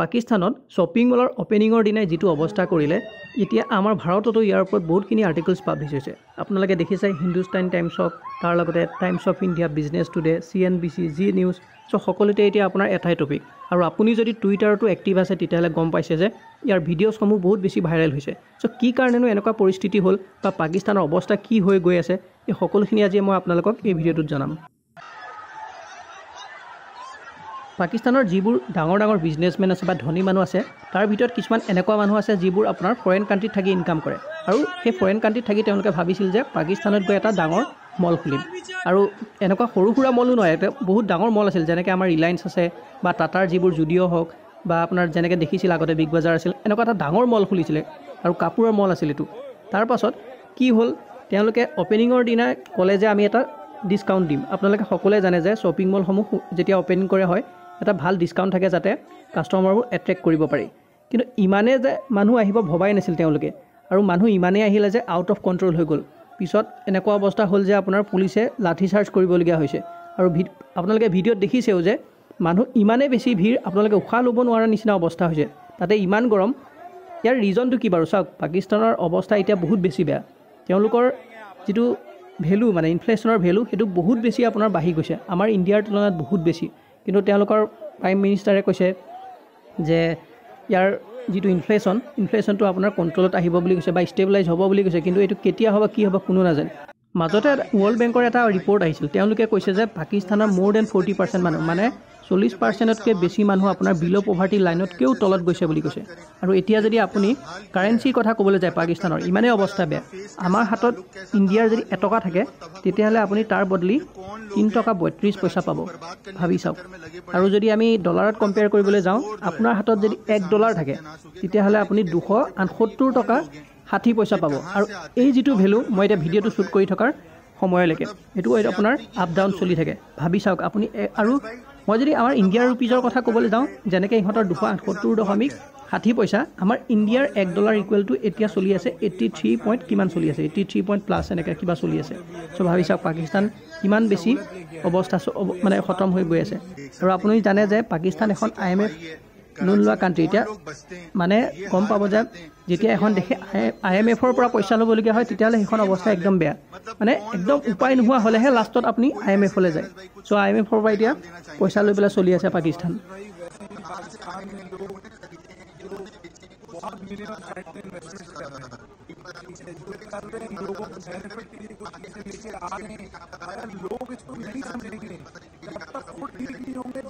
পাকিস্তানত শ্বপিং মলৰ অ'পেনিঙৰ দিনাই যিটো অৱস্থা কৰিলে এতিয়া আমাৰ ভাৰততো ইয়াৰ ওপৰত বহুতখিনি আৰ্টিকলছ পাব্লিছ হৈছে আপোনালোকে দেখিছে হিন্দুস্তান টাইমছ হওক তাৰ লগতে Times of India Business Today C N B C Zee news চ' সকলোতে এতিয়া আপোনাৰ এটাই টপিক আৰু আপুনি যদি টুইটাৰতো এক্টিভ আছে তেতিয়াহ'লে গম পাইছে যে ইয়াৰ ভিডিঅ'ছসমূহ বহুত বেছি ভাইৰেল হৈছে চ' কি কাৰণেনো এনেকুৱা পৰিস্থিতি হ'ল বা পাকিস্তানৰ অৱস্থা কি হৈ গৈ আছে এই সকলোখিনি আজি মই আপোনালোকক এই ভিডিঅ'টোত জনাম পাকিস্তানৰ যিবোৰ ডাঙৰ ডাঙৰ বিজনেছমেন আছে বা ধনী মানুহ আছে তাৰ ভিতৰত কিছুমান এনেকুৱা মানুহ আছে যিবোৰ আপোনাৰ ফৰেন কাণ্ট্ৰিত থাকি ইনকাম কৰে আৰু সেই ফৰেন কাণ্ট্ৰিত থাকি তেওঁলোকে ভাবিছিল যে পাকিস্তানত গৈ এটা ডাঙৰ মল খুলিম আৰু এনেকুৱা সৰু সুৰা মলো নহয় বহুত ডাঙৰ মল আছিল যেনেকৈ আমাৰ ৰিলায়েঞ্চ আছে বা টাটাৰ যিবোৰ জুডিঅ' হওক বা আপোনাৰ যেনেকৈ দেখিছিল আগতে বিগ বাজাৰ আছিল এনেকুৱা এটা ডাঙৰ মল খুলিছিলে আৰু কাপোৰৰ মল আছিল এইটো তাৰ পাছত কি হ'ল তেওঁলোকে অ'পেনিঙৰ দিনা ক'লে যে আমি এটা ডিছকাউণ্ট দিম আপোনালোকে সকলোৱে জানে যে শ্বপিং মলসমূহ যেতিয়া অ'পেনিং কৰে হয় এটা ভাল ডিছকাউণ্ট থাকে যাতে কাষ্টমাৰবোৰ এট্ৰেক্ট কৰিব পাৰি কিন্তু ইমানে যে মানুহ আহিব ভবাই নাছিল তেওঁলোকে আৰু মানুহ ইমানেই আহিলে যে আউট অফ কণ্ট্ৰল হৈ গ'ল পিছত এনেকুৱা অৱস্থা হ'ল যে আপোনাৰ পুলিচে লাঠি চাৰ্জ কৰিবলগীয়া হৈছে আৰু ভি আপোনালোকে ভিডিঅ'ত দেখিছেও যে মানুহ ইমানেই বেছি ভিৰ আপোনালোকে উশাহ ল'ব নোৱাৰা নিচিনা অৱস্থা হৈছে তাতে ইমান গৰম ইয়াৰ ৰিজনটো কি বাৰু চাওক পাকিস্তানৰ অৱস্থা এতিয়া বহুত বেছি বেয়া তেওঁলোকৰ যিটো ভেলু মানে ইনফ্লেশ্যনৰ ভেলু সেইটো বহুত বেছি আপোনাৰ বাঢ়ি গৈছে আমাৰ ইণ্ডিয়াৰ তুলনাত বহুত বেছি কিন্তু তেওঁলোকৰ প্ৰাইম মিনিষ্টাৰে কৈছে যে ইয়াৰ যিটো ইনফ্লেশ্যন ইনফ্লেশ্যনটো আপোনাৰ কণ্ট্ৰলত আহিব বুলি কৈছে বা ষ্টেবিলাইজ হ'ব বুলি কৈছে কিন্তু এইটো কেতিয়া হ'ব কি হ'ব কোনো নাজানে মাজতে ৱৰ্ল্ড বেংকৰ এটা ৰিপৰ্ট আহিছিল তেওঁলোকে কৈছে যে পাকিস্তানৰ মোৰ দেন ফৰ্টি পাৰ্চেণ্ট মানুহ মানে চল্লিছ পাৰ্চেণ্টতকৈ বেছি মানুহ আপোনাৰ বিল' পভাৰ্টি লাইনতকৈও তলত গৈছে বুলি কৈছে আৰু এতিয়া যদি আপুনি কাৰেঞ্চিৰ কথা ক'বলৈ যায় পাকিস্তানৰ ইমানেই অৱস্থা বেয়া আমাৰ হাতত ইণ্ডিয়াৰ যদি এটকা থাকে তেতিয়াহ'লে আপুনি তাৰ বদলি তিনি টকা বত্ৰিছ পইচা পাব ভাবি চাওক আৰু যদি আমি ডলাৰত কম্পেয়াৰ কৰিবলৈ যাওঁ আপোনাৰ হাতত যদি এক ডলাৰ থাকে তেতিয়াহ'লে আপুনি দুশ আঠসত্তৰ টকা ষাঠি পইচা পাব আৰু এই যিটো ভেলু মই এতিয়া ভিডিঅ'টো শ্বুট কৰি থকাৰ সময়লৈকে এইটো আপোনাৰ আপ ডাউন চলি থাকে ভাবি চাওক আপুনি আৰু মই যদি আমাৰ ইণ্ডিয়া ৰুপিজৰ কথা ক'বলৈ যাওঁ যেনেকৈ ইহঁতৰ দুশ আঠসত্তৰ দশমিক ষাঠি পইচা আমাৰ ইণ্ডিয়াৰ এক ডলাৰ ইকুৱেলটো এতিয়া চলি আছে এইট্টি থ্ৰী পইণ্ট কিমান চলি আছে এইট্টি থ্ৰী পইণ্ট প্লাছ এনেকৈ কিবা চলি আছে চ' ভাবি চাওক পাকিস্তান কিমান বেছি অৱস্থা মানে খতম হৈ গৈ আছে আৰু আপুনি জানে যে পাকিস্তান এখন আই এম এফ লোন লোৱা কাণ্ট্ৰি এতিয়া মানে গম পাব যে যেতিয়া এখন দেশে আই এম এফৰ পৰা পইচা ল'বলগীয়া হয় তেতিয়াহ'লে সেইখন অৱস্থা একদম বেয়া মানে একদম উপায় নোহোৱা হ'লেহে লাষ্টত আপুনি আই এম এফলৈ যায় চ' আই এম এফৰ পৰা এতিয়া পইচা লৈ পেলাই চলি আছে পাকিস্তান